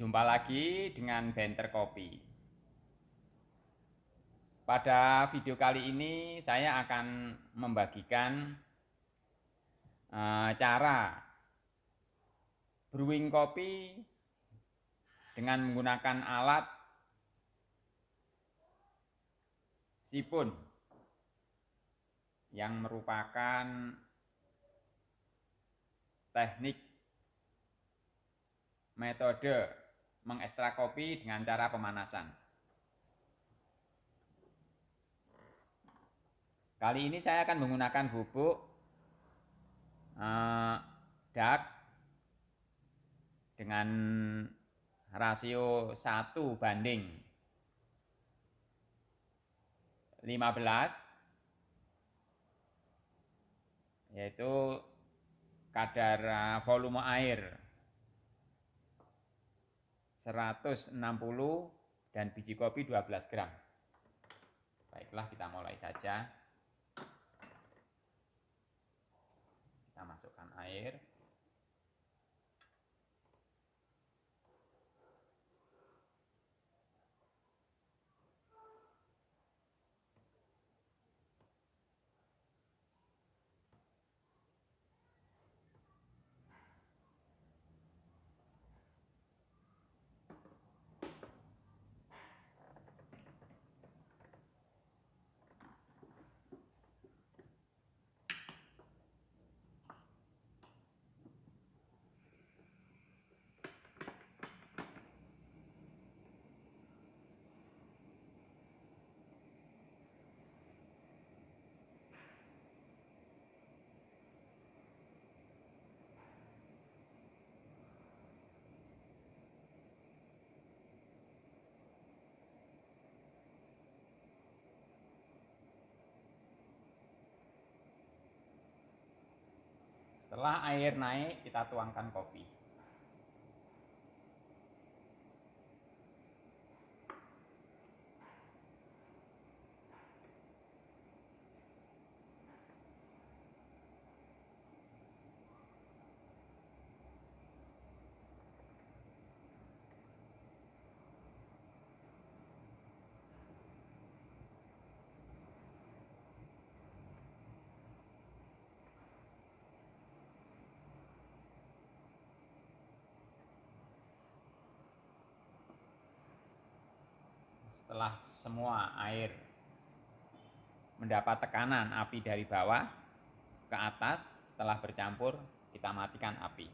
Jumpa lagi dengan Benter Kopi. Pada video kali ini saya akan membagikan eh, cara brewing kopi dengan menggunakan alat sipun yang merupakan teknik metode mengekstrak kopi dengan cara pemanasan. Kali ini saya akan menggunakan bubuk eh, dark dengan rasio 1 banding 15 yaitu kadar eh, volume air 160 dan biji kopi 12 gram. Baiklah, kita mulai saja. Kita masukkan air. Setelah air naik, kita tuangkan kopi. setelah semua air mendapat tekanan api dari bawah ke atas setelah bercampur kita matikan api.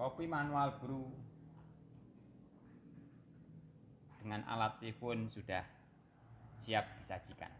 kopi manual brew dengan alat sifon sudah siap disajikan